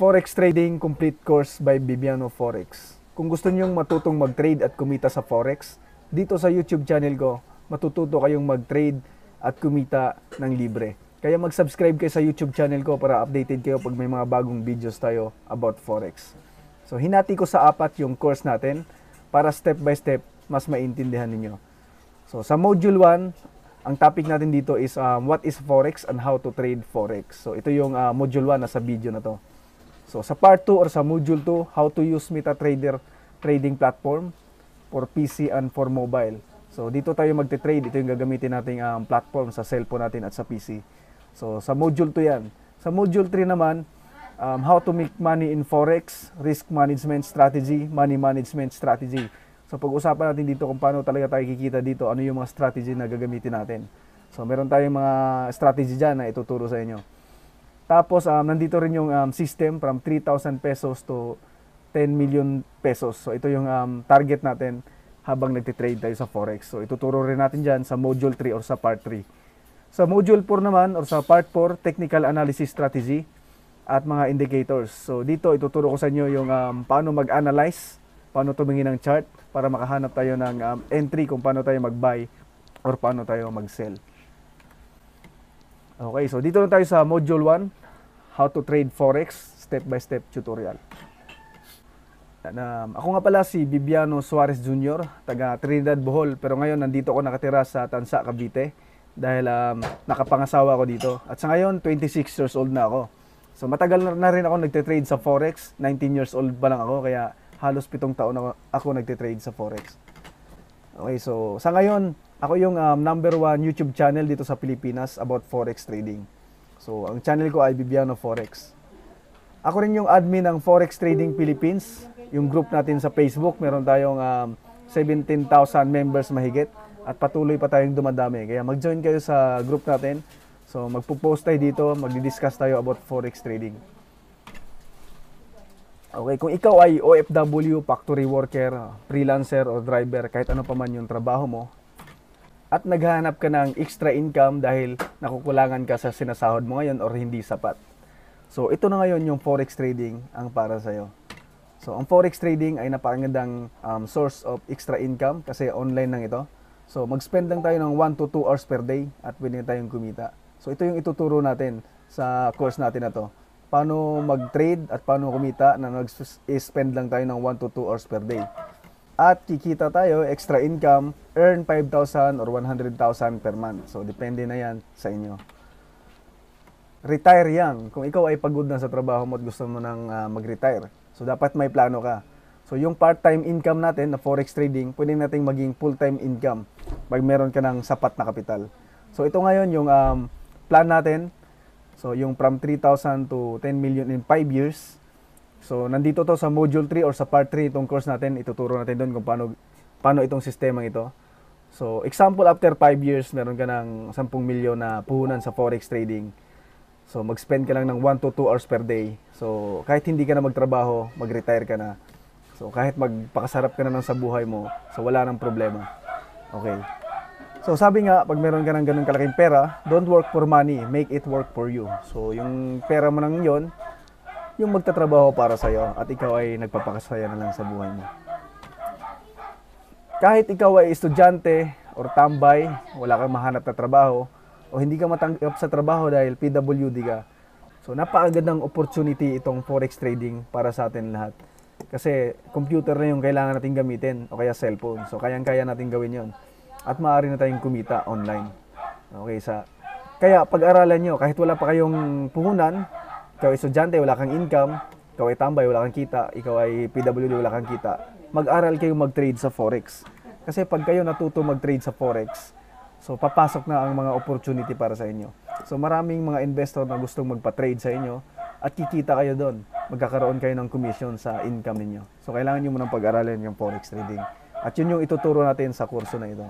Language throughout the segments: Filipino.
Forex Trading Complete Course by Bibiano Forex. Kung gusto niyong matutong mag-trade at kumita sa Forex, dito sa YouTube channel ko, matututo kayong mag-trade at kumita ng libre. Kaya mag-subscribe kayo sa YouTube channel ko para updated kayo pag may mga bagong videos tayo about Forex. So hinati ko sa apat yung course natin para step by step mas maintindihan ninyo. So sa Module 1, ang topic natin dito is um, what is Forex and how to trade Forex. So ito yung uh, module 1 na sa video na to. So sa part 2 or sa module 2, how to use MetaTrader trading platform for PC and for mobile. So dito tayo magte-trade, ito yung gagamitin nating um, platform sa cellphone natin at sa PC. So sa module 2 yan. Sa module 3 naman, um, how to make money in Forex, risk management strategy, money management strategy. So pag-usapan natin dito kung paano talaga tayo kikita dito, ano yung mga strategy na gagamitin natin. So meron tayong mga strategy dyan na ituturo sa inyo. Tapos um, nandito rin yung um, system from 3,000 pesos to 10 million pesos. So ito yung um, target natin habang nagtitrade tayo sa Forex. So ituturo rin natin dyan sa Module 3 or sa Part 3. Sa Module 4 naman or sa Part 4, Technical Analysis Strategy at mga indicators. So dito ituturo ko sa inyo yung um, paano mag-analyze, paano tumingin ng chart, para makahanap tayo ng um, entry kung paano tayo mag-buy or paano tayo mag-sell. Okay, so dito na tayo sa Module 1, How to Trade Forex Step-by-Step Tutorial. And, um, ako nga pala si Bibiano Suarez Jr., taga Trinidad, Bohol, pero ngayon nandito ako nakatira sa Tansa, Cavite dahil um, nakapangasawa ako dito. At sa ngayon, 26 years old na ako. So matagal na rin ako nagte-trade sa Forex, 19 years old pa lang ako, kaya halos pitong taon na ako nagtitrade sa Forex. Okay, so sa ngayon, ako yung um, number one YouTube channel dito sa Pilipinas about Forex trading. So, ang channel ko ay Bibiano Forex. Ako rin yung admin ng Forex Trading Philippines, yung group natin sa Facebook. Meron tayong um, 17,000 members mahigit at patuloy pa tayong dumadami. Kaya mag-join kayo sa group natin. So, magpo-post tayo dito, magdi-discuss tayo about Forex trading. Okay, kung ikaw ay OFW, factory worker, freelancer o driver, kahit ano pa man yung trabaho mo, at naghahanap ka ng extra income dahil nakukulangan ka sa sinasahod mo ngayon or hindi sapat. So, ito na ngayon yung forex trading ang para sa'yo. So, ang forex trading ay napakagandang um, source of extra income kasi online lang ito. So, mag-spend lang tayo ng 1 to 2 hours per day at pwede tayong kumita. So, ito yung ituturo natin sa course natin na to paano mag-trade at paano kumita na nag-spend lang tayo ng 1 to 2 hours per day. At kikita tayo, extra income, earn 5,000 or 100,000 per month. So, depende na yan sa inyo. Retire yan. Kung ikaw ay pagod na sa trabaho mo at gusto mo nang uh, mag-retire. So, dapat may plano ka. So, yung part-time income natin na forex trading, pwede nating maging full-time income pag meron ka ng sapat na kapital. So, ito ngayon yung um, plan natin So yung from 3,000 to 10 million in 5 years. So nandito to sa module 3 or sa part 3 itong course natin. Ituturo natin doon kung paano, paano itong sistema ito. So example, after 5 years, meron ka ng 10 million na puhunan sa forex trading. So mag-spend ka lang ng 1 to 2 hours per day. So kahit hindi ka na magtrabaho, mag-retire ka na. So kahit magpakasarap ka na ng sa buhay mo, so wala nang problema. Okay. So sabi nga, pag meron ka ng ganun kalaking pera, don't work for money, make it work for you. So yung pera mo nang yon, yung magtatrabaho para sa'yo at ikaw ay nagpapakasaya na lang sa buhay mo. Kahit ikaw ay estudyante or tambay, wala kang mahanap na trabaho, o hindi ka matanggap sa trabaho dahil PWD ka, so napakagandang opportunity itong forex trading para sa atin lahat. Kasi computer na yung kailangan natin gamitin o kaya cellphone. So kayang-kaya natin gawin yon at maaari na tayong kumita online. Okay, sa kaya pag-aralan nyo, kahit wala pa kayong puhunan, ikaw ay estudyante, wala kang income, ikaw ay tambay, wala kang kita, ikaw ay PWD, wala kang kita, mag-aral kayo mag-trade sa Forex. Kasi pag kayo natuto mag-trade sa Forex, so papasok na ang mga opportunity para sa inyo. So maraming mga investor na gustong magpa-trade sa inyo at kikita kayo doon. Magkakaroon kayo ng commission sa income ninyo. So kailangan nyo munang pag-aralan yung Forex trading. At yun yung ituturo natin sa kurso na ito.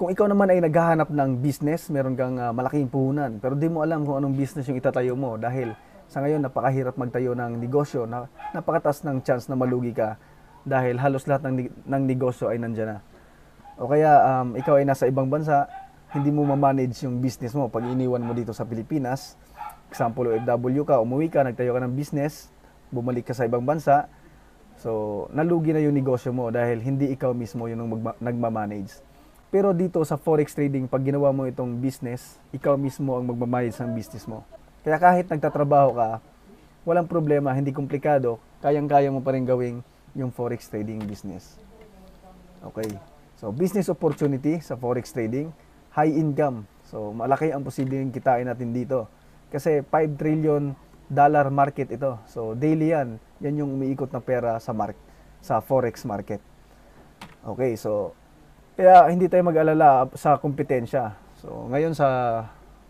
Kung ikaw naman ay naghahanap ng business, meron kang uh, malaking puhunan, pero di mo alam kung anong business yung itatayo mo dahil sa ngayon napakahirap magtayo ng negosyo, na, napakatas ng chance na malugi ka dahil halos lahat ng, ng negosyo ay nandyan na. O kaya um, ikaw ay nasa ibang bansa, hindi mo ma-manage yung business mo pag iniwan mo dito sa Pilipinas. Example, OFW ka, umuwi ka, nagtayo ka ng business, bumalik ka sa ibang bansa, So, nalugi na yung negosyo mo dahil hindi ikaw mismo yung nagma-manage. Pero dito sa forex trading, pag ginawa mo itong business, ikaw mismo ang magbabayad ng business mo. Kaya kahit nagtatrabaho ka, walang problema, hindi komplikado, kayang-kaya mo pa rin gawing yung forex trading business. Okay. So, business opportunity sa forex trading, high income. So, malaki ang posibleng kitain natin dito. Kasi 5 trillion dollar market ito. So, daily yan. Yan yung umiikot na pera sa market sa forex market. Okay, so kaya hindi tayo mag-alala sa kompetensya. So ngayon sa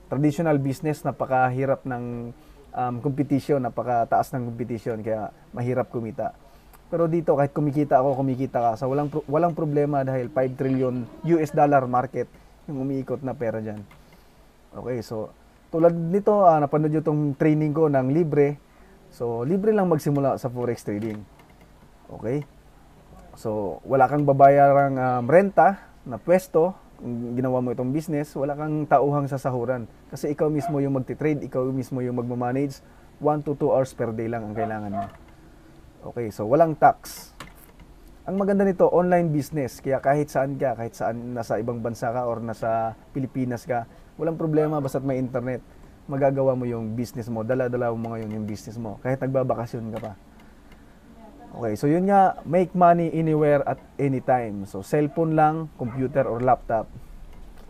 traditional business napakahirap ng um, competition, napakataas ng competition kaya mahirap kumita. Pero dito kahit kumikita ako, kumikita ka. Sa so, walang pro walang problema dahil 5 trillion US dollar market yung umiikot na pera diyan. Okay, so tulad nito, uh, napanood nyo tong training ko ng libre. So, libre lang magsimula sa forex trading. Okay? So, wala kang babayarang um, renta na pwesto, kung ginawa mo itong business, wala kang tauhang sasahuran. Kasi ikaw mismo yung magti-trade, ikaw mismo yung magmamanage, 1 to 2 hours per day lang ang kailangan mo. Okay, so walang tax. Ang maganda nito, online business. Kaya kahit saan ka, kahit saan nasa ibang bansa ka or nasa Pilipinas ka, walang problema basta't may internet. Magagawa mo yung business mo, dala-dala mo ngayon yung business mo, kahit nagbabakasyon ka pa. Okay, so yun nga, make money anywhere at anytime. So cellphone lang, computer or laptop.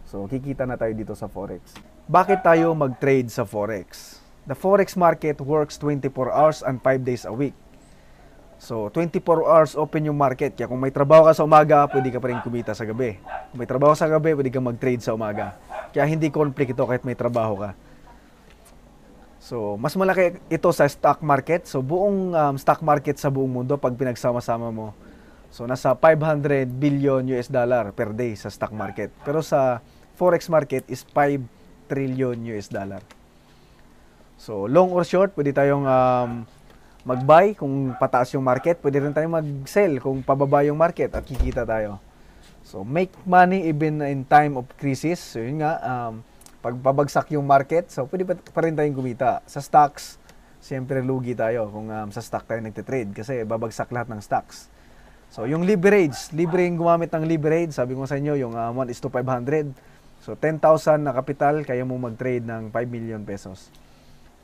So kikita na tayo dito sa Forex. Bakit tayo mag-trade sa Forex? The Forex market works 24 hours and 5 days a week. So 24 hours open yung market. Kaya kung may trabaho ka sa umaga, pwede ka pa rin kumita sa gabi. Kung may trabaho sa gabi, pwede kang mag-trade sa umaga. Kaya hindi conflict ito kahit may trabaho ka. So, mas malaki ito sa stock market. So, buong um, stock market sa buong mundo pag pinagsama-sama mo. So, nasa 500 billion US dollar per day sa stock market. Pero sa forex market is 5 trillion US dollar. So, long or short, pwede tayong um, mag-buy kung pataas yung market. Pwede rin tayong mag-sell kung pababa yung market at kikita tayo. So, make money even in time of crisis. So, yun nga, um, pag pabagsak yung market, so pwede pa, pa rin tayong gumita. Sa stocks, siyempre lugi tayo kung um, sa stock tayo nagte-trade kasi babagsak lahat ng stocks. So yung leverage, libre yung gumamit ng leverage, sabi ko sa inyo yung um, 1 is to 500. So 10,000 na kapital, kaya mo mag-trade ng 5 million pesos.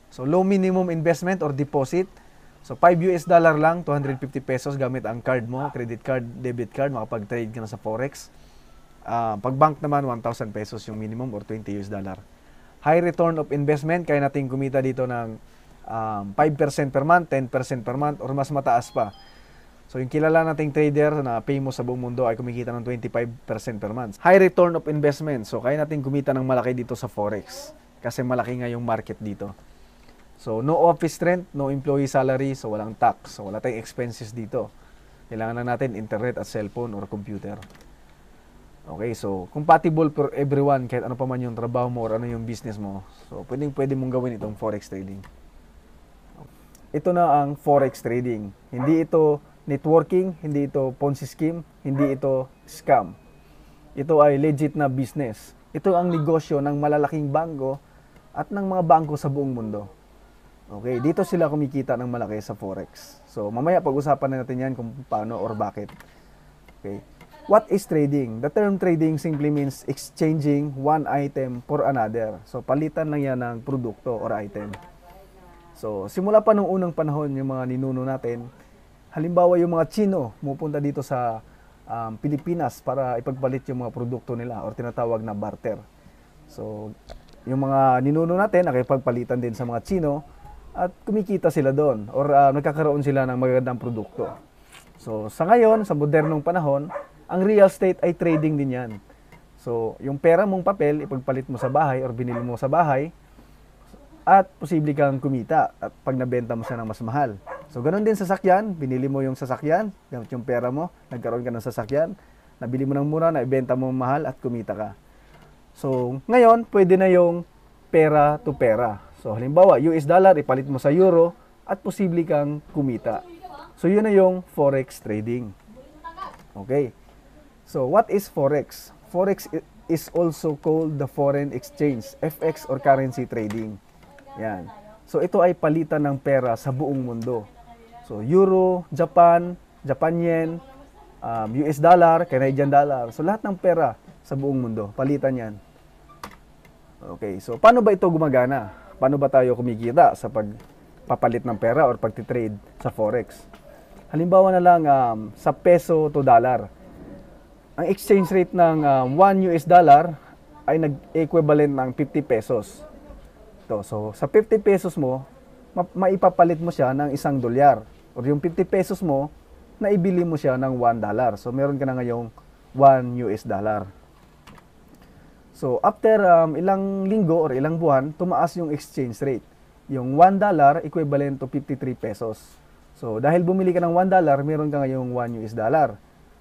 So low minimum investment or deposit. So 5 US dollar lang, 250 pesos gamit ang card mo, credit card, debit card, makapag-trade ka na sa forex. Uh, pag bank naman, 1,000 pesos yung minimum or 20 US dollar. High return of investment, kaya natin kumita dito ng um, 5% per month, 10% per month, or mas mataas pa. So yung kilala nating trader na famous sa buong mundo ay kumikita ng 25% per month. High return of investment. So kaya natin kumita ng malaki dito sa forex kasi malaki nga yung market dito. So no office rent, no employee salary, so walang tax, so wala tayong expenses dito. Kailangan lang natin internet at cellphone or computer. Okay, so compatible for everyone kahit ano pa man yung trabaho mo or ano yung business mo. So pwedeng pwede mong gawin itong forex trading. Ito na ang forex trading. Hindi ito networking, hindi ito Ponzi scheme, hindi ito scam. Ito ay legit na business. Ito ang negosyo ng malalaking bangko at ng mga bangko sa buong mundo. Okay, dito sila kumikita ng malaki sa forex. So mamaya pag-usapan na natin 'yan kung paano or bakit. Okay. What is trading? The term trading simply means exchanging one item for another. So, palitan lang yan ng produkto or item. So, simula pa nung unang panahon, yung mga ninuno natin, halimbawa yung mga Chino, mupunta dito sa um, Pilipinas para ipagpalit yung mga produkto nila or tinatawag na barter. So, yung mga ninuno natin, nakipagpalitan din sa mga Chino at kumikita sila doon or uh, nagkakaroon sila ng magagandang produkto. So, sa ngayon, sa modernong panahon, ang real estate ay trading din yan. So, yung pera mong papel, ipagpalit mo sa bahay or binili mo sa bahay, at posible kang kumita at pag nabenta mo siya ng mas mahal. So, ganun din sasakyan. Binili mo yung sasakyan, gamit yung pera mo, nagkaroon ka ng sasakyan, nabili mo ng mura, naibenta mo mahal at kumita ka. So, ngayon, pwede na yung pera to pera. So, halimbawa, US dollar, ipalit mo sa euro at posible kang kumita. So, yun na yung forex trading. Okay. So what is Forex? Forex is also called the foreign exchange, FX or currency trading. Yan. So ito ay palitan ng pera sa buong mundo. So euro, Japan, Japan yen, um, US dollar, Canadian dollar. So lahat ng pera sa buong mundo, palitan 'yan. Okay, so paano ba ito gumagana? Paano ba tayo kumikita sa pagpapalit ng pera or pagtitrade sa forex? Halimbawa na lang um, sa peso to dollar ang exchange rate ng um, 1 US dollar ay nag-equivalent ng 50 pesos. To, so sa 50 pesos mo, ma- maipapalit mo siya ng isang dolyar. Or yung 50 pesos mo, naibili mo siya ng 1 dollar. So meron ka na ngayong 1 US dollar. So after um, ilang linggo or ilang buwan, tumaas yung exchange rate. Yung 1 dollar equivalent to 53 pesos. So dahil bumili ka ng 1 dollar, meron ka ngayong 1 US dollar.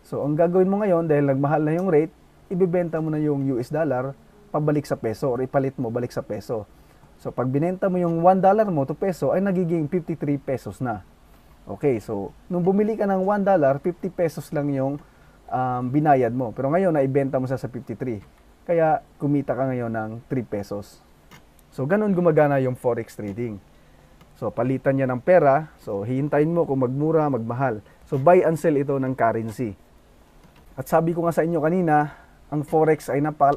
So, ang gagawin mo ngayon, dahil nagmahal na yung rate, ibebenta mo na yung US dollar pabalik sa peso or ipalit mo balik sa peso. So, pag binenta mo yung 1 dollar mo to peso, ay nagiging 53 pesos na. Okay, so, nung bumili ka ng 1 dollar, 50 pesos lang yung um, binayad mo. Pero ngayon, naibenta mo siya sa 53. Kaya, kumita ka ngayon ng 3 pesos. So, ganun gumagana yung forex trading. So, palitan niya ng pera. So, hihintayin mo kung magmura, magmahal. So, buy and sell ito ng currency. At sabi ko nga sa inyo kanina, ang forex ay napal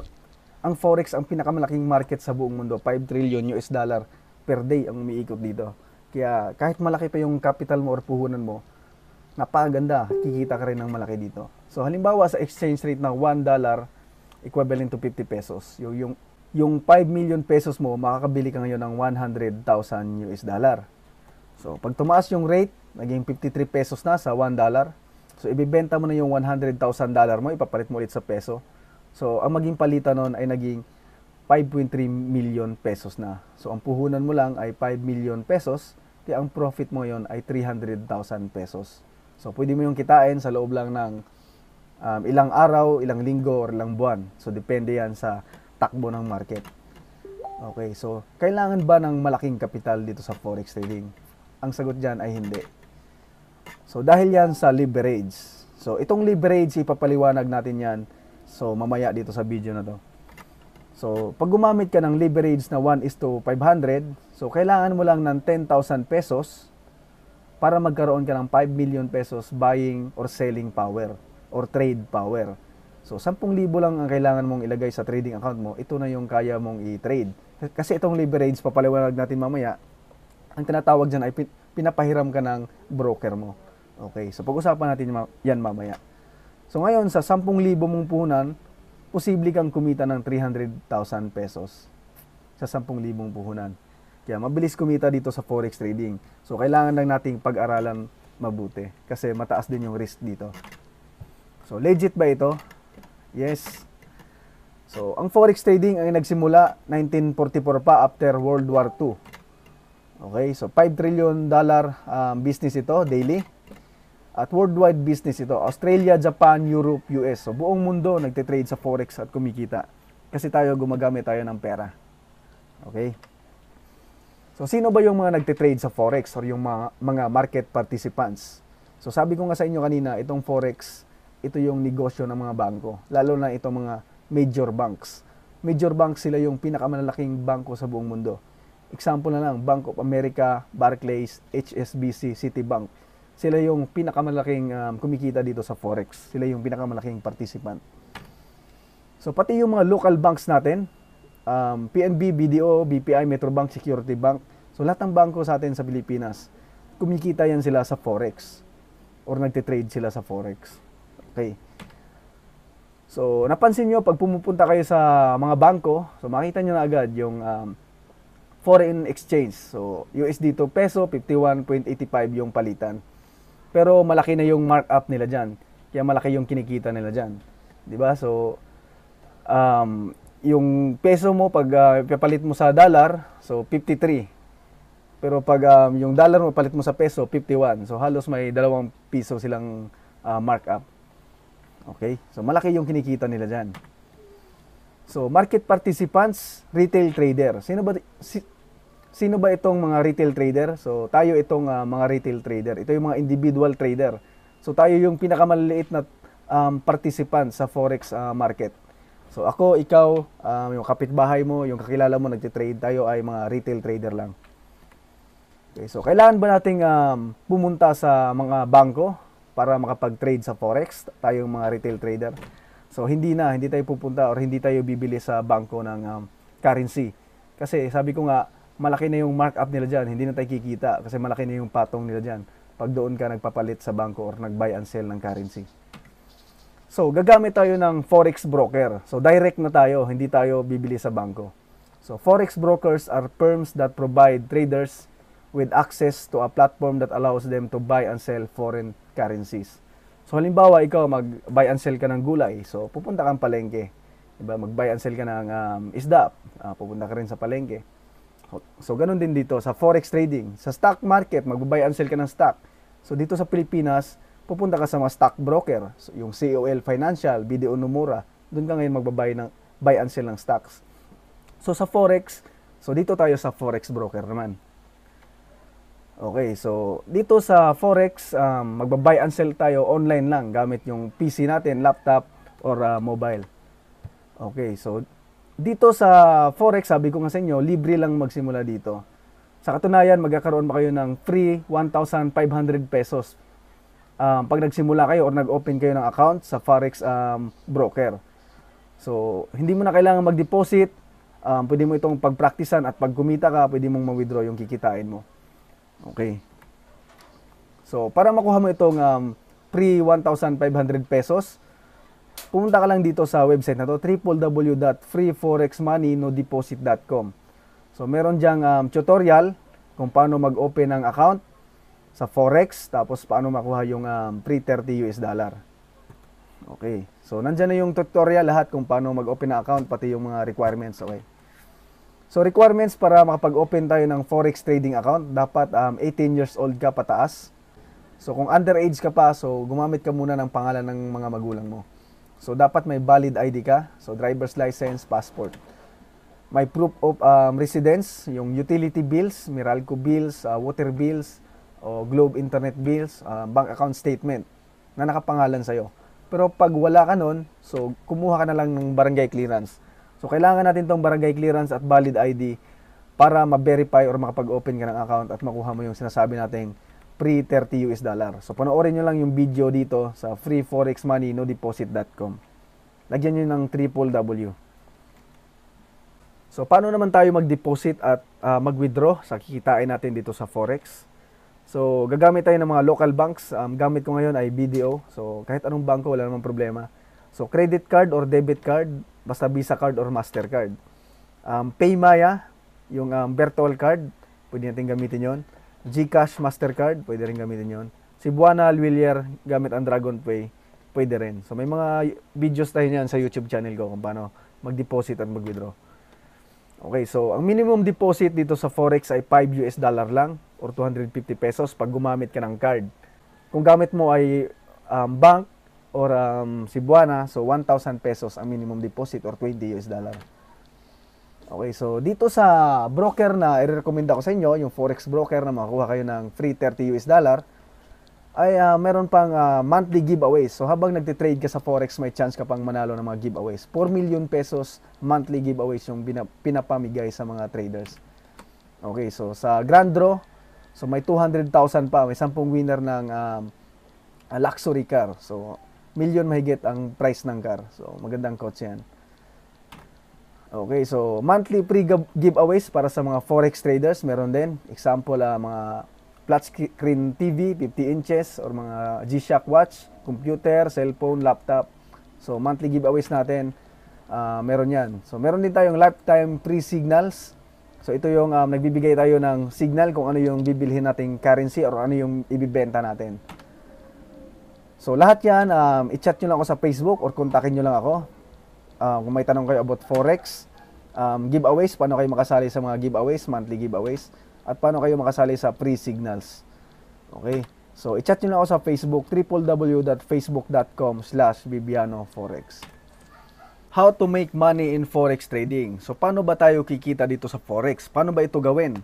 ang forex ang pinakamalaking market sa buong mundo, 5 trillion US dollar per day ang umiikot dito. Kaya kahit malaki pa yung capital mo or puhunan mo, napaganda, kikita ka rin ng malaki dito. So halimbawa sa exchange rate na 1 dollar equivalent to 50 pesos. Yung, yung yung 5 million pesos mo, makakabili ka ngayon ng 100,000 US dollar. So, pag tumaas yung rate, naging 53 pesos na sa 1 dollar, So, ibibenta mo na yung $100,000 mo, ipapalit mo ulit sa peso. So, ang maging palitan nun ay naging 5.3 million pesos na. So, ang puhunan mo lang ay 5 million pesos, kaya ang profit mo yon ay 300,000 pesos. So, pwede mo yung kitain sa loob lang ng um, ilang araw, ilang linggo, or ilang buwan. So, depende yan sa takbo ng market. Okay, so, kailangan ba ng malaking kapital dito sa forex trading? Ang sagot dyan ay hindi. So dahil yan sa leverage. So itong leverage, ipapaliwanag natin yan. So mamaya dito sa video na to. So pag gumamit ka ng leverage na 1 is to 500, so kailangan mo lang ng 10,000 pesos para magkaroon ka ng 5 million pesos buying or selling power or trade power. So 10,000 lang ang kailangan mong ilagay sa trading account mo. Ito na yung kaya mong i-trade. Kasi itong leverage, papaliwanag natin mamaya, ang tinatawag dyan ay pinapahiram ka ng broker mo. Okay, so pag-usapan natin yan mamaya. So ngayon, sa 10,000 mong puhunan, posible kang kumita ng 300,000 pesos sa 10,000 puhunan. Kaya mabilis kumita dito sa forex trading. So kailangan lang nating pag-aralan mabuti kasi mataas din yung risk dito. So legit ba ito? Yes. So ang forex trading ay nagsimula 1944 pa after World War II. Okay, so 5 trillion dollar um, business ito daily. At worldwide business ito. Australia, Japan, Europe, US. So buong mundo nagte-trade sa forex at kumikita. Kasi tayo gumagamit tayo ng pera. Okay? So sino ba yung mga nagte-trade sa forex or yung mga, mga market participants? So sabi ko nga sa inyo kanina, itong forex, ito yung negosyo ng mga bangko, lalo na itong mga major banks. Major banks sila yung pinakamalalaking bangko sa buong mundo. Example na lang, Bank of America, Barclays, HSBC, Citibank sila yung pinakamalaking um, kumikita dito sa forex. Sila yung pinakamalaking participant. So pati yung mga local banks natin, um, PNB, BDO, BPI, Metrobank, Security Bank. So lahat ng bangko sa atin sa Pilipinas, kumikita yan sila sa forex or nagte-trade sila sa forex. Okay. So napansin nyo, pag pumupunta kayo sa mga bangko, so makita nyo na agad yung um, foreign exchange. So USD to peso, 51.85 yung palitan. Pero malaki na yung markup nila diyan. Kaya malaki yung kinikita nila diyan. 'Di ba? So um, yung peso mo pag uh, ah, papalit mo sa dollar, so 53. Pero pag um, yung dollar mo palit mo sa peso, 51. So halos may dalawang piso silang uh, markup. Okay? So malaki yung kinikita nila diyan. So market participants, retail trader. Sino ba si, Sino ba itong mga retail trader? So tayo itong uh, mga retail trader. Ito yung mga individual trader. So tayo yung pinakamaliit na um, participant sa forex uh, market. So ako, ikaw, um, yung kapitbahay mo, yung kakilala mo nagte-trade, tayo ay mga retail trader lang. Okay, so kailangan ba nating um, pumunta sa mga bangko para makapag-trade sa forex, tayong mga retail trader? So hindi na, hindi tayo pupunta or hindi tayo bibili sa bangko ng um, currency. Kasi sabi ko nga, malaki na yung markup nila dyan. Hindi na tayo kikita kasi malaki na yung patong nila dyan. Pag doon ka nagpapalit sa bangko or nag-buy and sell ng currency. So, gagamit tayo ng forex broker. So, direct na tayo. Hindi tayo bibili sa bangko. So, forex brokers are firms that provide traders with access to a platform that allows them to buy and sell foreign currencies. So, halimbawa, ikaw mag-buy and sell ka ng gulay. So, pupunta kang palengke. Diba? Mag-buy and sell ka ng um, isda. Uh, pupunta ka rin sa palengke So, ganun din dito sa forex trading. Sa stock market, magbubuy and sell ka ng stock. So, dito sa Pilipinas, pupunta ka sa mga stock broker. So, yung COL Financial, BDO Nomura. Doon ka ngayon magbabay ng buy and sell ng stocks. So, sa forex, so dito tayo sa forex broker naman. Okay, so dito sa forex, um, magbubuy and sell tayo online lang gamit yung PC natin, laptop, or uh, mobile. Okay, so dito sa Forex, sabi ko nga sa inyo, libre lang magsimula dito. Sa katunayan, magkakaroon ba kayo ng free 1,500 pesos um, pag nagsimula kayo or nag-open kayo ng account sa Forex um, broker. So, hindi mo na kailangan mag-deposit. Um, pwede mo itong pagpraktisan at pag kumita ka, pwede mong ma-withdraw yung kikitain mo. Okay. So, para makuha mo itong um, free 1,500 pesos, pumunta ka lang dito sa website na to, www.freeforexmoneynodeposit.com. So, meron diyang um, tutorial kung paano mag-open ng account sa Forex, tapos paano makuha yung um, free 30 US dollar. Okay. So, nandiyan na yung tutorial lahat kung paano mag-open ng account, pati yung mga requirements. Okay. So, requirements para makapag-open tayo ng Forex trading account, dapat um, 18 years old ka pataas. So, kung underage ka pa, so gumamit ka muna ng pangalan ng mga magulang mo. So dapat may valid ID ka, so driver's license, passport. May proof of um, residence, yung utility bills, Meralco bills, uh, water bills, o Globe internet bills, uh, bank account statement na nakapangalan sa'yo. Pero pag wala ka nun, so kumuha ka na lang ng barangay clearance. So kailangan natin tong barangay clearance at valid ID para ma-verify or makapag-open ka ng account at makuha mo yung sinasabi nating free 30 US dollar. So panoorin nyo lang yung video dito sa freeforexmoneynodeposit.com. Lagyan nyo ng triple W. So paano naman tayo mag-deposit at uh, mag-withdraw sa kikitain natin dito sa Forex? So gagamit tayo ng mga local banks. Um, gamit ko ngayon ay BDO. So kahit anong bangko wala namang problema. So credit card or debit card, basta Visa card or Mastercard. Um, PayMaya, yung um, virtual card, pwede natin gamitin yon Gcash, Mastercard, pwede rin gamitin yon. Cebuana, Alwillier, gamit ang DragonPay, pwede rin. So may mga videos tayo niyan sa YouTube channel ko kung paano mag-deposit at mag-withdraw. Okay, so ang minimum deposit dito sa Forex ay 5 US dollar lang or 250 pesos pag gumamit ka ng card. Kung gamit mo ay um, bank or um, Cebuana, so 1,000 pesos ang minimum deposit or 20 US dollar. Okay, so dito sa broker na i-recommend ako sa inyo, yung forex broker na makukuha kayo ng free 30 US dollar, ay uh, meron pang uh, monthly giveaways. So habang nagte-trade ka sa forex, may chance ka pang manalo ng mga giveaways. 4 million pesos monthly giveaways yung pinapamigay sa mga traders. Okay, so sa grand draw, so may 200,000 pa, may 10 winner ng um, luxury car. So million mahigit ang price ng car. So magandang kotse yan. Okay, so monthly free giveaways para sa mga forex traders, meron din. Example, uh, mga flat screen TV, 50 inches, or mga G-Shock watch, computer, cellphone, laptop. So monthly giveaways natin, uh, meron yan. So meron din tayong lifetime free signals. So ito yung um, nagbibigay tayo ng signal kung ano yung bibilhin nating currency or ano yung ibibenta natin. So lahat yan, um, i-chat nyo lang ako sa Facebook or kontakin nyo lang ako. Uh, kung may tanong kayo about Forex, um, giveaways, paano kayo makasali sa mga giveaways, monthly giveaways, at paano kayo makasali sa pre signals. Okay? So, i-chat nyo na ako sa Facebook, www.facebook.com slash bibianoforex. How to make money in forex trading. So, paano ba tayo kikita dito sa forex? Paano ba ito gawin?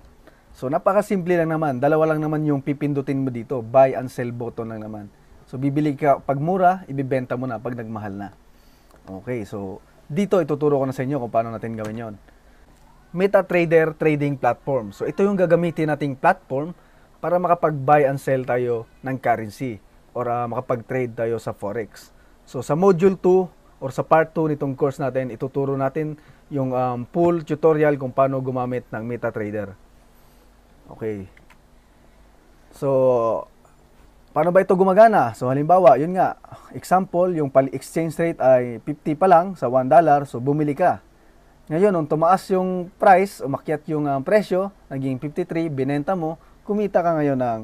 So, napakasimple lang naman. Dalawa lang naman yung pipindutin mo dito. Buy and sell button lang naman. So, bibili ka pag mura, ibibenta mo na pag nagmahal na. Okay, so dito ituturo ko na sa inyo kung paano natin gawin yon. MetaTrader trading platform. So ito yung gagamitin nating platform para makapag-buy and sell tayo ng currency or uh, makapag-trade tayo sa forex. So sa module 2 or sa part 2 nitong course natin, ituturo natin yung um, full tutorial kung paano gumamit ng MetaTrader. Okay. So Paano ba ito gumagana? So halimbawa, yun nga, example, yung exchange rate ay 50 pa lang sa 1 dollar, so bumili ka. Ngayon, nung tumaas yung price, umakyat yung um, presyo, naging 53, binenta mo, kumita ka ngayon ng,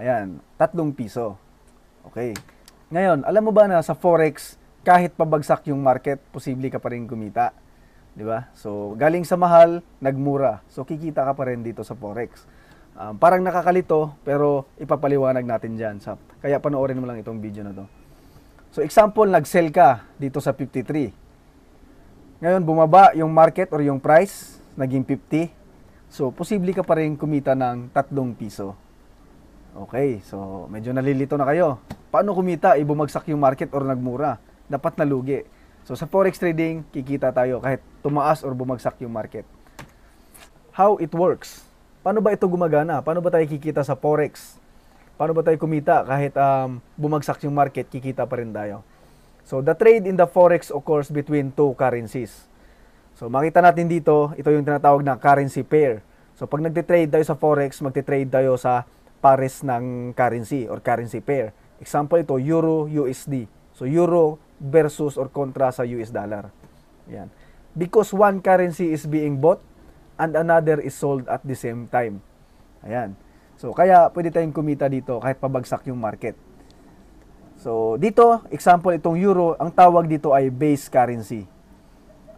ayan, 3 piso. Okay. Ngayon, alam mo ba na sa forex, kahit pabagsak yung market, posible ka pa rin kumita. 'Di ba? So, galing sa mahal, nagmura. So, kikita ka pa rin dito sa forex um, parang nakakalito pero ipapaliwanag natin dyan. Sa, kaya panoorin mo lang itong video na to. So example, nag-sell ka dito sa 53. Ngayon bumaba yung market or yung price, naging 50. So posible ka pa rin kumita ng tatlong piso. Okay, so medyo nalilito na kayo. Paano kumita? Ibumagsak eh, yung market or nagmura. Dapat nalugi. So sa forex trading, kikita tayo kahit tumaas or bumagsak yung market. How it works? Paano ba ito gumagana? Paano ba tayo kikita sa forex? Paano ba tayo kumita kahit um, bumagsak yung market, kikita pa rin tayo? So the trade in the forex occurs between two currencies. So makita natin dito, ito yung tinatawag na currency pair. So pag nagte-trade tayo sa forex, magte-trade tayo sa pares ng currency or currency pair. Example ito, euro USD. So euro versus or kontra sa US dollar. Yan. Because one currency is being bought and another is sold at the same time. Ayan. So, kaya pwede tayong kumita dito kahit pabagsak yung market. So, dito, example itong euro, ang tawag dito ay base currency.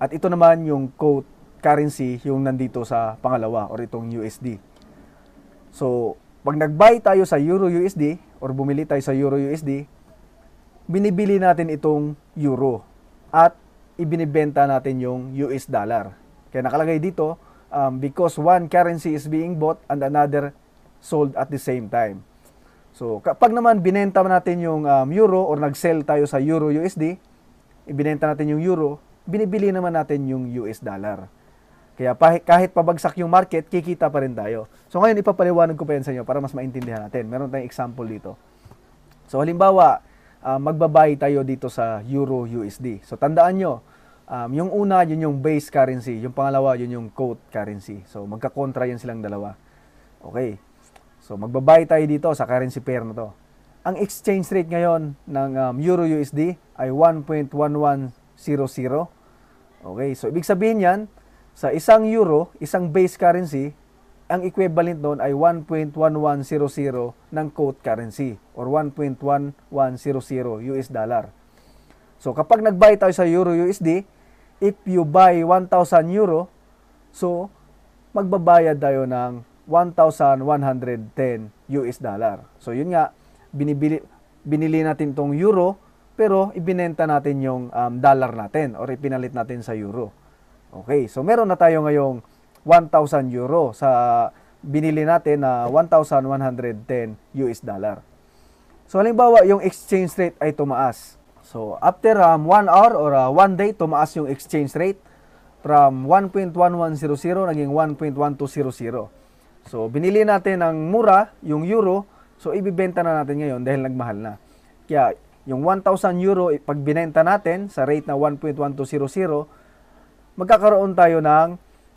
At ito naman yung quote currency, yung nandito sa pangalawa or itong USD. So, pag nag-buy tayo sa euro USD or bumili tayo sa euro USD, binibili natin itong euro at ibinibenta natin yung US dollar. Kaya nakalagay dito, um, because one currency is being bought and another sold at the same time. So kapag naman binenta natin yung um, euro or nag-sell tayo sa euro USD, ibinenta natin yung euro, binibili naman natin yung US dollar. Kaya kahit pabagsak yung market, kikita pa rin tayo. So ngayon ipapaliwanag ko pa yan sa inyo para mas maintindihan natin. Meron tayong example dito. So halimbawa, uh, ah, magbabayad tayo dito sa euro USD. So tandaan nyo, Um, yung una, yun yung base currency. Yung pangalawa, yun yung quote currency. So, magkakontra yan silang dalawa. Okay. So, magbabay tayo dito sa currency pair na to. Ang exchange rate ngayon ng um, Euro USD ay 1.1100. Okay. So, ibig sabihin yan, sa isang euro, isang base currency, ang equivalent noon ay 1.1100 ng quote currency or 1.1100 US dollar. So kapag nag-buy tayo sa euro USD, if you buy 1,000 euro, so magbabayad tayo ng 1,110 US dollar. So yun nga, binibili, binili natin tong euro, pero ibinenta natin yung um, dollar natin or ipinalit natin sa euro. Okay, so meron na tayo ngayong 1,000 euro sa binili natin na 1,110 US dollar. So halimbawa, yung exchange rate ay tumaas. So, after um, 1 hour or uh, 1 day, tumaas yung exchange rate from 1.1100 naging 1.1200. So, binili natin ng mura yung euro. So, ibibenta na natin ngayon dahil nagmahal na. Kaya, yung 1,000 euro, eh, pag binenta natin sa rate na 1.1200, magkakaroon tayo ng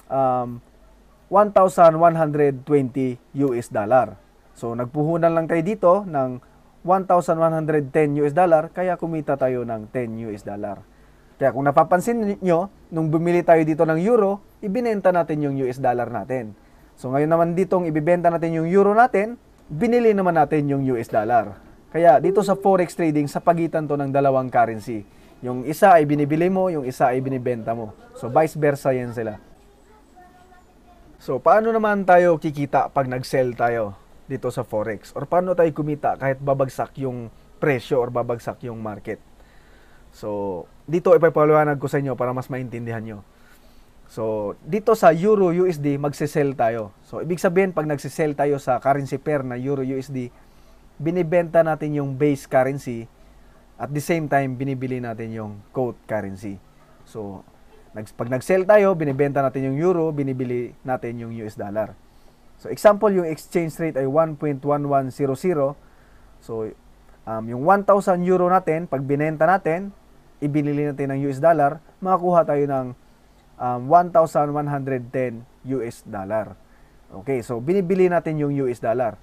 um, 1,120 US dollar. So, nagpuhunan lang tayo dito ng 1,110 US dollar, kaya kumita tayo ng 10 US dollar. Kaya kung napapansin nyo, nung bumili tayo dito ng euro, ibinenta natin yung US dollar natin. So ngayon naman ditong ibibenta natin yung euro natin, binili naman natin yung US dollar. Kaya dito sa forex trading, sa pagitan to ng dalawang currency. Yung isa ay binibili mo, yung isa ay binibenta mo. So vice versa yan sila. So paano naman tayo kikita pag nag-sell tayo? dito sa forex or paano tayo kumita kahit babagsak yung presyo or babagsak yung market. So, dito ipapaliwanag ko sa inyo para mas maintindihan nyo. So, dito sa Euro USD, magsisell tayo. So, ibig sabihin, pag nagsisell tayo sa currency pair na Euro USD, binibenta natin yung base currency at the same time, binibili natin yung quote currency. So, pag nag-sell tayo, binibenta natin yung euro, binibili natin yung US dollar. So example, yung exchange rate ay 1.1100. So um, yung 1,000 euro natin, pag binenta natin, ibinili natin ng US dollar, makakuha tayo ng um, 1,110 US dollar. Okay, so binibili natin yung US dollar.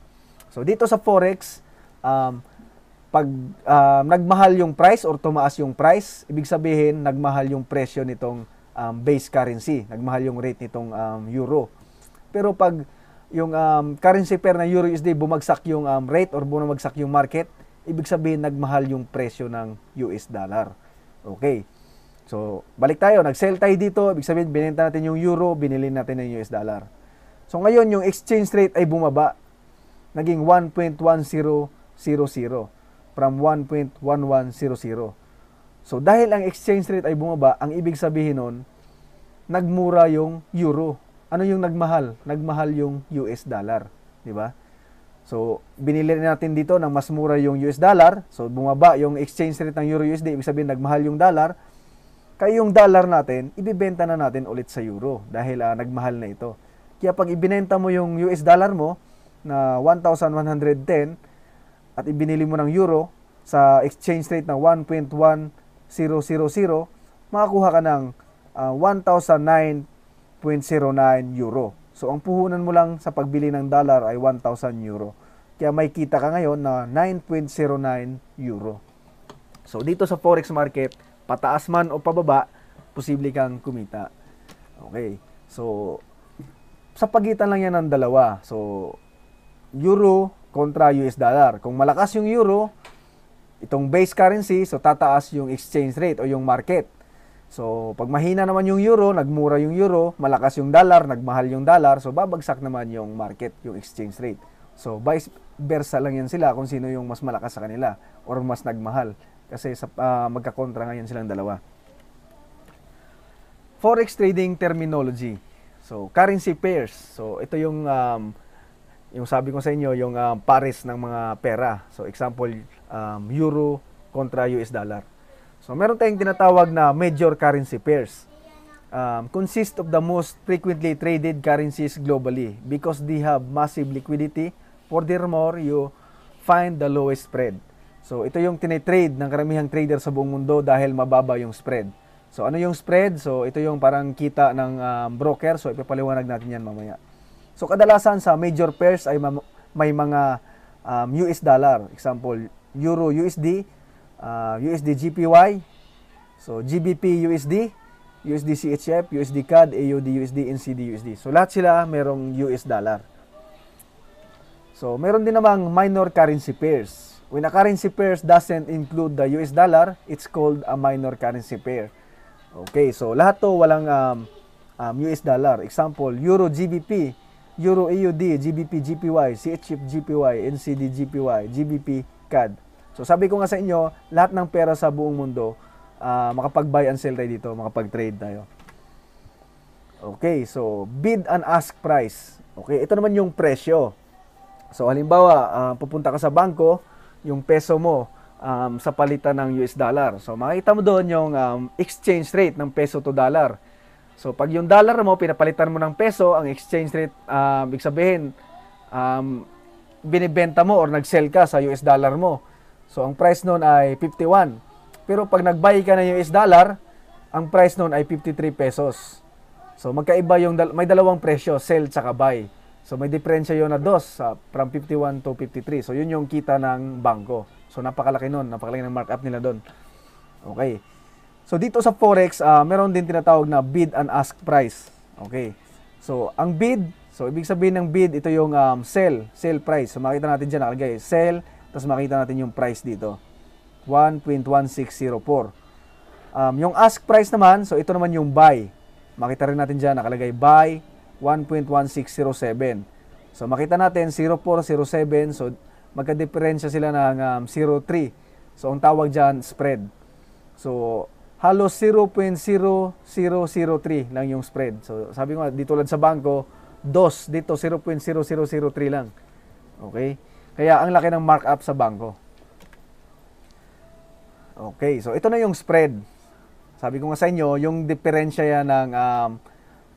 So dito sa forex, um, pag um, nagmahal yung price or tumaas yung price, ibig sabihin nagmahal yung presyo nitong um, base currency, nagmahal yung rate nitong um, euro. Pero pag yung um, currency pair na euro USD bumagsak yung um, rate or bumagsak yung market, ibig sabihin nagmahal yung presyo ng US dollar. Okay. So, balik tayo, nag-sell tayo dito, ibig sabihin binenta natin yung euro, binili natin yung US dollar. So ngayon yung exchange rate ay bumaba. Naging 1.1000 from 1.1100. So dahil ang exchange rate ay bumaba, ang ibig sabihin nun, nagmura yung euro ano yung nagmahal? Nagmahal yung US dollar, di ba? So, binili natin dito ng mas mura yung US dollar. So, bumaba yung exchange rate ng Euro USD. Ibig sabihin, nagmahal yung dollar. Kaya yung dollar natin, ibibenta na natin ulit sa Euro dahil uh, nagmahal na ito. Kaya pag ibinenta mo yung US dollar mo na 1,110 at ibinili mo ng Euro sa exchange rate na 1.1000, makakuha ka ng uh, ah, 1,900 0.09 euro. So ang puhunan mo lang sa pagbili ng dollar ay 1,000 euro. Kaya may kita ka ngayon na 9.09 euro. So dito sa forex market, pataas man o pababa, posible kang kumita. Okay. So sa pagitan lang yan ng dalawa. So euro kontra US dollar. Kung malakas yung euro, itong base currency, so tataas yung exchange rate o yung market. So, pag mahina naman yung euro, nagmura yung euro, malakas yung dollar, nagmahal yung dollar, so babagsak naman yung market, yung exchange rate. So, vice versa lang yan sila kung sino yung mas malakas sa kanila or mas nagmahal. Kasi sa, uh, magkakontra ngayon silang dalawa. Forex trading terminology. So, currency pairs. So, ito yung um, yung sabi ko sa inyo, yung um, pares ng mga pera. So, example, um, euro kontra US dollar. So meron tayong tinatawag na major currency pairs. Um, consist of the most frequently traded currencies globally because they have massive liquidity. Furthermore, you find the lowest spread. So ito yung tinetrade ng karamihang trader sa buong mundo dahil mababa yung spread. So ano yung spread? So ito yung parang kita ng um, broker. So ipapaliwanag natin yan mamaya. So kadalasan sa major pairs ay may mga um, US dollar. Example, Euro USD, uh, USD GPY, so GBP USD, USD CHF, USD CAD, AUD USD, NCD USD. So lahat sila merong US dollar. So meron din namang minor currency pairs. When a currency pair doesn't include the US dollar, it's called a minor currency pair. Okay, so lahat to walang um, um, US dollar. Example, Euro GBP, Euro AUD, GBP GPY, CHF GPY, NCD GPY, GBP CAD. So sabi ko nga sa inyo, lahat ng pera sa buong mundo, uh, makapag-buy and sell tayo dito, makapag-trade tayo. Okay, so bid and ask price. Okay, ito naman yung presyo. So halimbawa, uh, pupunta ka sa bangko, yung peso mo um, sa palitan ng US dollar. So makikita mo doon yung um, exchange rate ng peso to dollar. So pag yung dollar mo pinapalitan mo ng peso, ang exchange rate uh, um, big sabihin um, binibenta mo or nag-sell ka sa US dollar mo. So ang price noon ay 51. Pero pag nag-buy ka ng US dollar, ang price noon ay 53 pesos. So magkaiba yung dal- may dalawang presyo, sell tsaka buy. So may diferensya yon na dos sa uh, from 51 to 53. So yun yung kita ng bangko. So napakalaki noon, napakalaki ng markup nila doon. Okay. So dito sa forex, uh, meron din tinatawag na bid and ask price. Okay. So ang bid, so ibig sabihin ng bid ito yung um, sell, sell price. So makita natin diyan nakalagay, sell tapos makita natin yung price dito. 1.1604. Um, yung ask price naman, so ito naman yung buy. Makita rin natin dyan, nakalagay buy 1.1607. So makita natin 0407, so magka-diferensya sila ng um, 03. So ang tawag dyan, spread. So halos 0.0003 lang yung spread. So sabi ko, dito lang sa bangko, 2. dito 0.0003 lang. Okay? Kaya ang laki ng markup sa bangko. Okay, so ito na yung spread. Sabi ko nga sa inyo, yung diferensya yan ng um,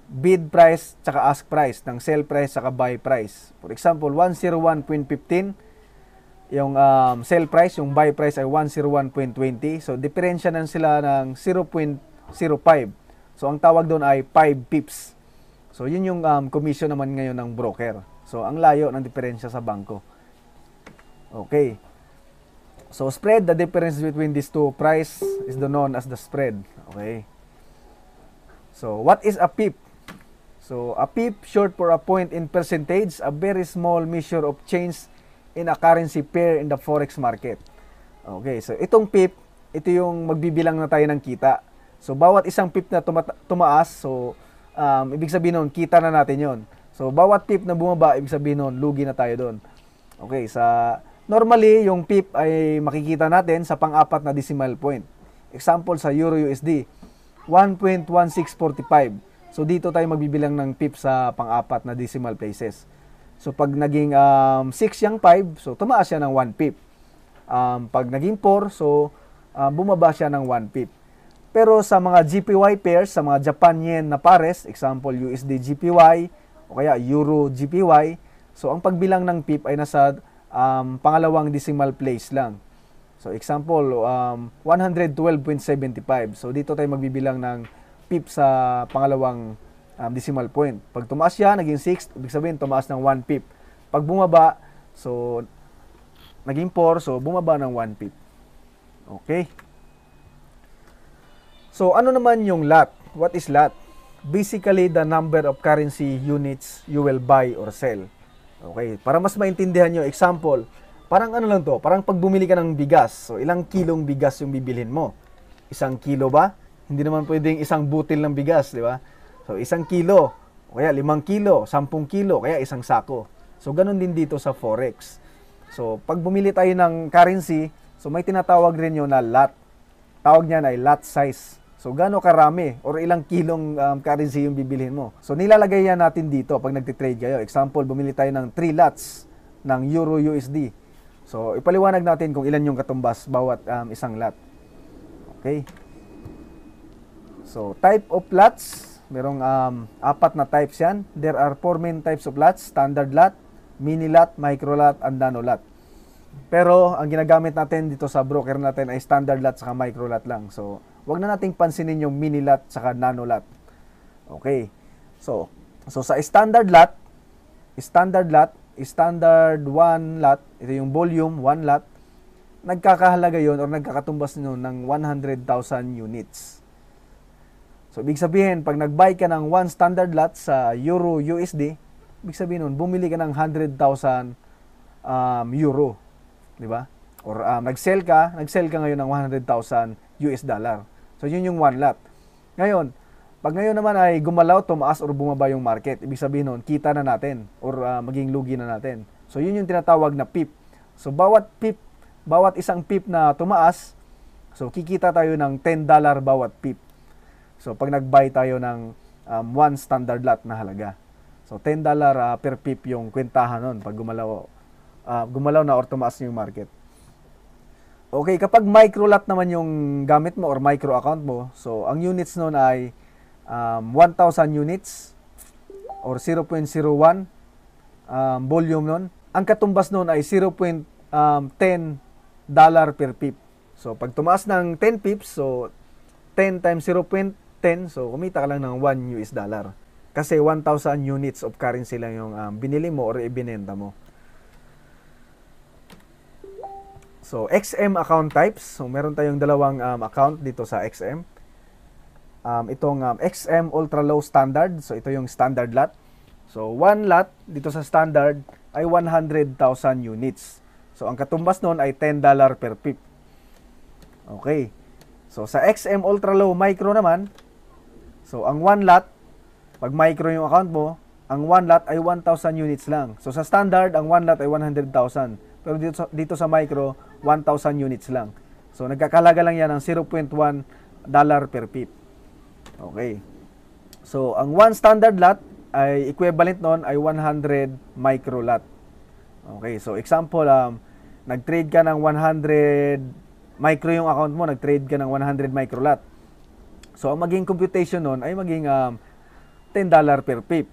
bid price tsaka ask price, ng sell price tsaka buy price. For example, 101.15, yung um, sell price, yung buy price ay 101.20. So, diferensya na sila ng 0.05. So, ang tawag doon ay 5 pips. So, yun yung um, commission naman ngayon ng broker. So, ang layo ng diferensya sa bangko. Okay. So spread, the difference between these two price is the known as the spread. Okay. So what is a pip? So a pip, short for a point in percentage, a very small measure of change in a currency pair in the forex market. Okay, so itong pip, ito yung magbibilang na tayo ng kita. So bawat isang pip na tuma- tumaas, so um, ibig sabihin noon, kita na natin yon. So bawat pip na bumaba, ibig sabihin noon, lugi na tayo doon. Okay, sa Normally, yung PIP ay makikita natin sa pang-apat na decimal point. Example sa Euro USD, 1.1645. So dito tayo magbibilang ng PIP sa pang-apat na decimal places. So pag naging 6 um, yung 5, so tumaas siya ng 1 PIP. Um, pag naging 4, so um, bumaba siya ng 1 PIP. Pero sa mga GPY pairs, sa mga Japan Yen na pares, example USD GPY o kaya Euro GPY, so ang pagbilang ng PIP ay nasa um, pangalawang decimal place lang. So example, um, 112.75. So dito tayo magbibilang ng pip sa pangalawang um, decimal point. Pag tumaas siya, naging 6, ibig sabihin tumaas ng 1 pip. Pag bumaba, so naging 4, so bumaba ng 1 pip. Okay. So ano naman yung lot? What is lot? Basically, the number of currency units you will buy or sell. Okay, para mas maintindihan nyo, example, parang ano lang to, parang pag bumili ka ng bigas, so ilang kilong bigas yung bibilhin mo? Isang kilo ba? Hindi naman pwedeng isang butil ng bigas, di ba? So isang kilo, o kaya limang kilo, sampung kilo, kaya isang sako. So ganun din dito sa forex. So pag bumili tayo ng currency, so may tinatawag rin yun na lot. Tawag niya na lot size. So gaano karami or ilang kilong um, currency yung bibilhin mo. So nilalagay yan natin dito pag nagte-trade kayo. Example, bumili tayo ng 3 lots ng Euro USD. So ipaliwanag natin kung ilan yung katumbas bawat um, isang lot. Okay? So type of lots, merong um, apat na types yan. There are four main types of lots, standard lot, mini lot, micro lot, and nano lot. Pero ang ginagamit natin dito sa broker natin ay standard lot sa micro lot lang. So wag na nating pansinin yung mini lot saka nano lot. Okay. So, so sa standard lot, standard lot, standard 1 lot, ito yung volume 1 lot, nagkakahalaga yon or nagkakatumbas nyo ng 100,000 units. So, ibig sabihin, pag nag-buy ka ng 1 standard lot sa Euro USD, ibig sabihin nun, bumili ka ng 100,000 um, Euro. Di ba? Or um, nag-sell ka, nag-sell ka ngayon ng 100,000 US dollar. So yun yung one lot. Ngayon, pag ngayon naman ay gumalaw, tumaas or bumaba yung market, ibig sabihin nun, kita na natin or uh, ah, maging lugi na natin. So yun yung tinatawag na pip. So bawat pip, bawat isang pip na tumaas, so kikita tayo ng $10 bawat pip. So pag nag-buy tayo ng um, one standard lot na halaga. So $10 uh, ah, per pip yung kwentahan nun pag gumalaw, uh, gumalaw na or tumaas yung market. Okay, kapag micro lot naman yung gamit mo or micro account mo, so ang units noon ay um, 1,000 units or 0.01 um, volume noon. Ang katumbas noon ay 0.10 um, dollar per pip. So pag tumaas ng 10 pips, so 10 times 0.10, so kumita ka lang ng 1 US dollar. Kasi 1,000 units of currency lang yung um, binili mo or ibinenta mo. So, XM account types. So, meron tayong dalawang um, account dito sa XM. Um, itong um, XM Ultra Low Standard. So, ito yung standard lot. So, one lot dito sa standard ay 100,000 units. So, ang katumbas nun ay $10 per pip. Okay. So, sa XM Ultra Low Micro naman, so, ang one lot, pag micro yung account mo, ang one lot ay 1,000 units lang. So, sa standard, ang one lot ay 100,000. Pero dito sa, dito sa micro, 1,000 units lang. So nagkakalaga lang yan ng 0.1 dollar per pip. Okay. So ang 1 standard lot ay equivalent noon ay 100 micro lot. Okay, so example um nag-trade ka ng 100 micro yung account mo, nag-trade ka ng 100 micro lot. So ang maging computation noon ay maging um, $10 dollar per pip.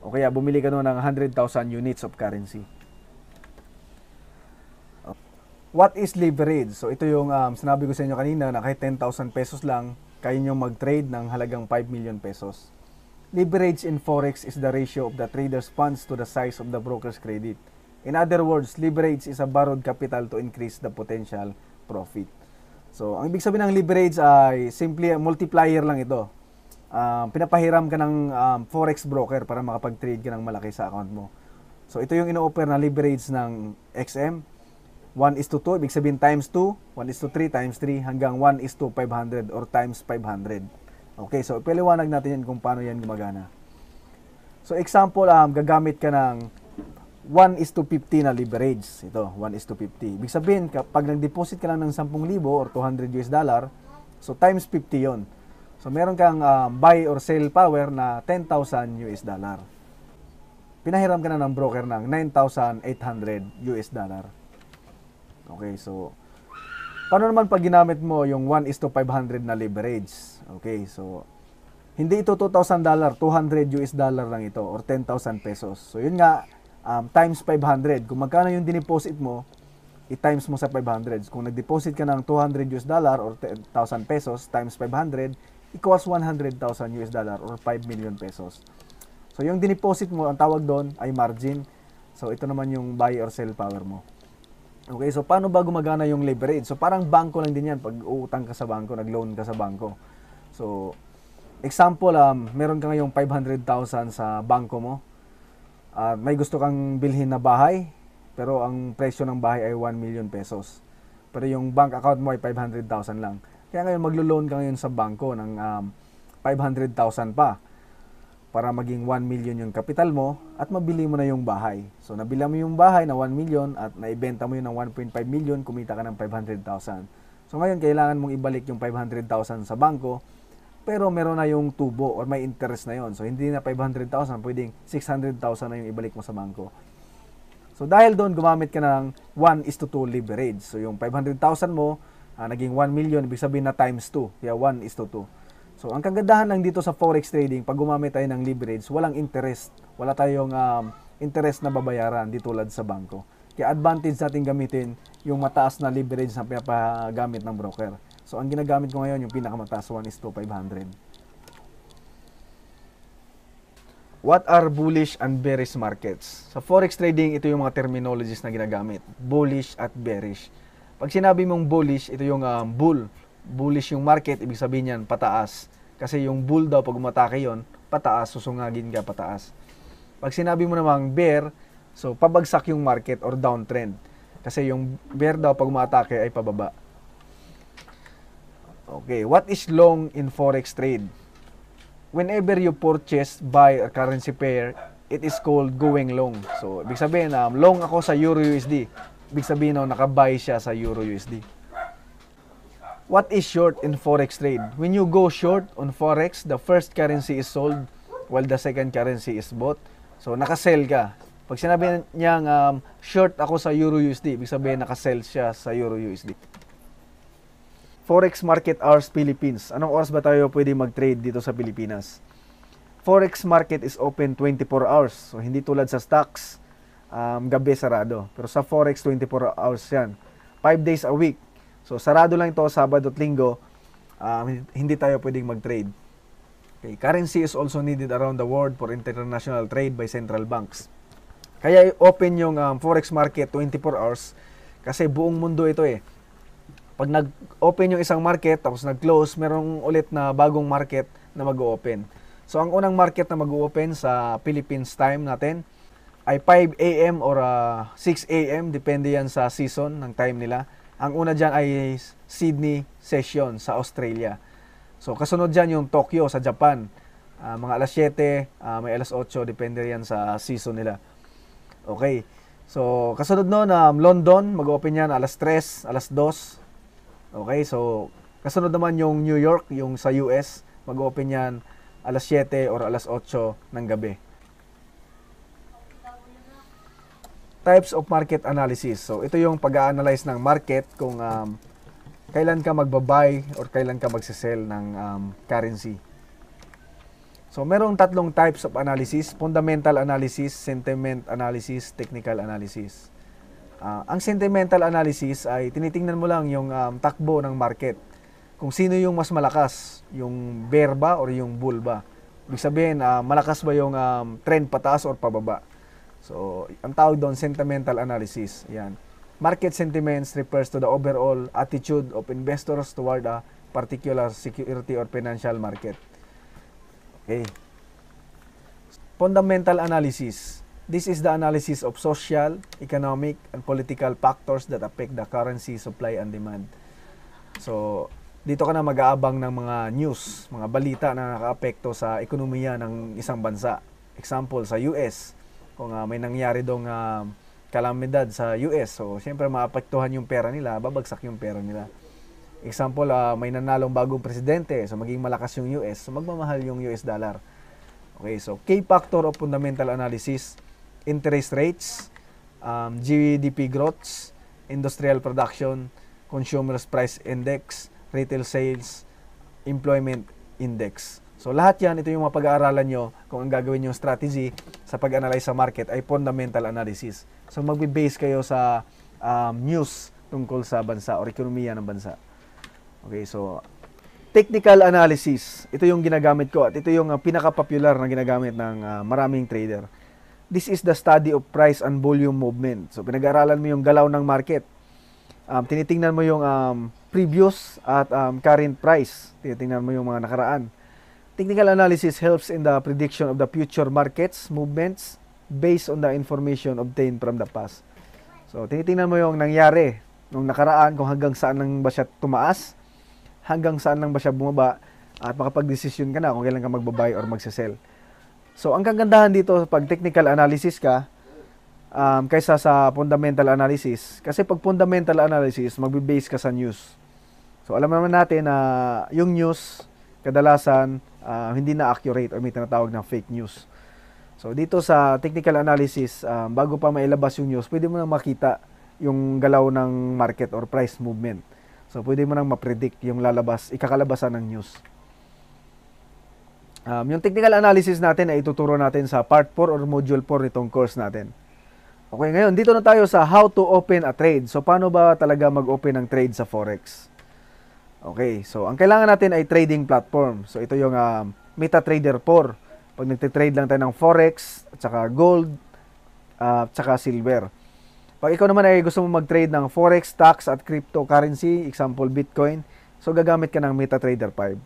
O kaya bumili ka noon ng 100,000 units of currency what is leverage? So ito yung um, sinabi ko sa inyo kanina na kahit 10,000 pesos lang, kaya nyo mag-trade ng halagang 5 million pesos. Leverage in Forex is the ratio of the trader's funds to the size of the broker's credit. In other words, leverage is a borrowed capital to increase the potential profit. So, ang ibig sabihin ng leverage ay simply multiplier lang ito. Uh, pinapahiram ka ng um, forex broker para makapag-trade ka ng malaki sa account mo. So, ito yung ino-offer na leverage ng XM 1 is to 2, ibig sabihin times 2, 1 is to 3, times 3, hanggang 1 is to 500 or times 500. Okay, so ipaliwanag natin yan kung paano yan gumagana. So example, um, gagamit ka ng 1 is to 50 na leverage. Ito, 1 is to 50. Ibig sabihin, kapag nag-deposit ka lang ng 10,000 or 200 US dollar, so times 50 yon. So meron kang um, buy or sell power na 10,000 US dollar. Pinahiram ka na ng broker ng 9,800 US dollar. Okay, so paano naman pag ginamit mo yung 1 is to 500 na leverage? Okay, so hindi ito 2,000 dollar, 200 US dollar lang ito or 10,000 pesos. So yun nga, um, times 500. Kung magkano yung dineposit mo, i-times mo sa 500. Kung nag-deposit ka ng 200 US dollar or 10,000 pesos times 500 equals 100,000 US dollar or 5 million pesos. So yung dineposit mo, ang tawag doon ay margin. So ito naman yung buy or sell power mo. Okay, so paano ba gumagana yung leverage? So parang bangko lang din yan pag uutang ka sa bangko, nag-loan ka sa bangko. So example, um, meron ka ngayong 500,000 sa bangko mo. Uh, may gusto kang bilhin na bahay, pero ang presyo ng bahay ay 1 million pesos. Pero yung bank account mo ay 500,000 lang. Kaya ngayon maglo-loan ka ngayon sa bangko ng um, 500,000 pa para maging 1 million yung kapital mo at mabili mo na yung bahay. So nabila mo yung bahay na 1 million at naibenta mo yun ng 1.5 million, kumita ka ng 500,000. So ngayon kailangan mong ibalik yung 500,000 sa bangko pero meron na yung tubo or may interest na yon. So hindi na 500,000, pwedeng 600,000 na yung ibalik mo sa bangko. So dahil doon gumamit ka ng 1 is to 2 leverage. So yung 500,000 mo uh, naging 1 million, ibig sabihin na times 2. Kaya yeah, 1 is to 2. So, ang kagandahan lang dito sa forex trading, pag gumamit tayo ng leverage, walang interest. Wala tayong um, interest na babayaran di tulad sa bangko. Kaya advantage natin gamitin yung mataas na leverage na pinapagamit ng broker. So, ang ginagamit ko ngayon, yung pinakamataas, 1 is to What are bullish and bearish markets? Sa forex trading, ito yung mga terminologies na ginagamit. Bullish at bearish. Pag sinabi mong bullish, ito yung um, bull bullish yung market, ibig sabihin yan, pataas. Kasi yung bull daw, pag umatake yon pataas, susungagin ka pataas. Pag sinabi mo namang bear, so pabagsak yung market or downtrend. Kasi yung bear daw, pag umatake ay pababa. Okay, what is long in forex trade? Whenever you purchase, buy a currency pair, it is called going long. So, ibig sabihin, um, long ako sa Euro USD. Ibig sabihin, no, nakabuy siya sa Euro USD. What is short in forex trade? When you go short on forex, the first currency is sold while the second currency is bought. So naka-sell ka. Pag sinabi niyang um, short ako sa Euro USD, ibig sabihin naka-sell siya sa Euro USD. Forex market hours Philippines. Anong oras ba tayo pwede mag-trade dito sa Pilipinas? Forex market is open 24 hours. So hindi tulad sa stocks, um, gabi sarado. Pero sa Forex 24 hours 'yan. 5 days a week So sarado lang ito Sabado at Linggo. Uh, hindi tayo pwedeng mag-trade. Okay, currency is also needed around the world for international trade by central banks. Kaya open yung um, forex market 24 hours kasi buong mundo ito eh. Pag nag-open yung isang market tapos nag-close, merong ulit na bagong market na mag-open. So ang unang market na mag-open sa Philippines time natin ay 5 a.m. or uh, ah, 6 a.m. depende yan sa season ng time nila. Ang una dyan ay Sydney Session sa Australia. So kasunod dyan yung Tokyo sa Japan. Uh, mga alas 7, uh, ah, may alas 8, depende yan sa season nila. Okay. So kasunod noon, um, London, mag-open yan alas 3, alas 2. Okay, so kasunod naman yung New York, yung sa US, mag-open yan alas 7 or alas 8 ng gabi. types of market analysis. So ito yung pag-analyze ng market kung um, kailan ka magbabuy or kailan ka magsisell ng um, currency. So merong tatlong types of analysis, fundamental analysis, sentiment analysis, technical analysis. Uh, ang sentimental analysis ay tinitingnan mo lang yung um, takbo ng market. Kung sino yung mas malakas, yung bear ba or yung bull ba. Ibig sabihin, uh, malakas ba yung um, trend pataas or pababa. So, ang tawag doon, sentimental analysis. Yan. Market sentiments refers to the overall attitude of investors toward a particular security or financial market. Okay. Fundamental analysis. This is the analysis of social, economic, and political factors that affect the currency supply and demand. So, dito ka na mag-aabang ng mga news, mga balita na nakaapekto sa ekonomiya ng isang bansa. Example, sa US, kung uh, may nangyari dong uh, kalamidad sa US. So, siyempre maapektuhan yung pera nila, babagsak yung pera nila. Example, uh, may nanalong bagong presidente, so maging malakas yung US, so magmamahal yung US dollar. Okay, so key factor of fundamental analysis, interest rates, um, GDP growth, industrial production, consumer's price index, retail sales, employment index. So lahat yan, ito yung mga pag-aaralan nyo kung ang gagawin yung strategy sa pag-analyze sa market ay fundamental analysis. So magbe-base kayo sa um, news tungkol sa bansa or ekonomiya ng bansa. Okay, so technical analysis. Ito yung ginagamit ko at ito yung uh, pinaka-popular na ginagamit ng uh, maraming trader. This is the study of price and volume movement. So pinag-aaralan mo yung galaw ng market. Um, tinitingnan mo yung um, previous at um, current price. Tinitingnan mo yung mga nakaraan Technical analysis helps in the prediction of the future markets movements based on the information obtained from the past. So, tinitingnan mo yung nangyari nung nakaraan kung hanggang saan lang ba siya tumaas, hanggang saan lang ba siya bumaba, at makapag-decision ka na kung kailan ka magbabuy or magsasell. So, ang kagandahan dito pag technical analysis ka, um, kaysa sa fundamental analysis, kasi pag fundamental analysis, magbe-base ka sa news. So, alam naman natin na yung news, kadalasan uh, hindi na accurate or may tinatawag na fake news. So dito sa technical analysis, um, bago pa mailabas yung news, pwede mo nang makita yung galaw ng market or price movement. So pwede mo nang ma-predict yung lalabas, ikakalabasan ng news. Um, yung technical analysis natin ay ituturo natin sa part 4 or module 4 nitong course natin. Okay, ngayon dito na tayo sa how to open a trade. So paano ba talaga mag-open ng trade sa forex? Okay, so ang kailangan natin ay trading platform. So ito yung uh, MetaTrader 4. Pag nagtitrade lang tayo ng forex, at saka gold, uh, at saka silver. Pag ikaw naman ay gusto mong mag-trade ng forex, stocks at cryptocurrency, example Bitcoin, so gagamit ka ng MetaTrader 5.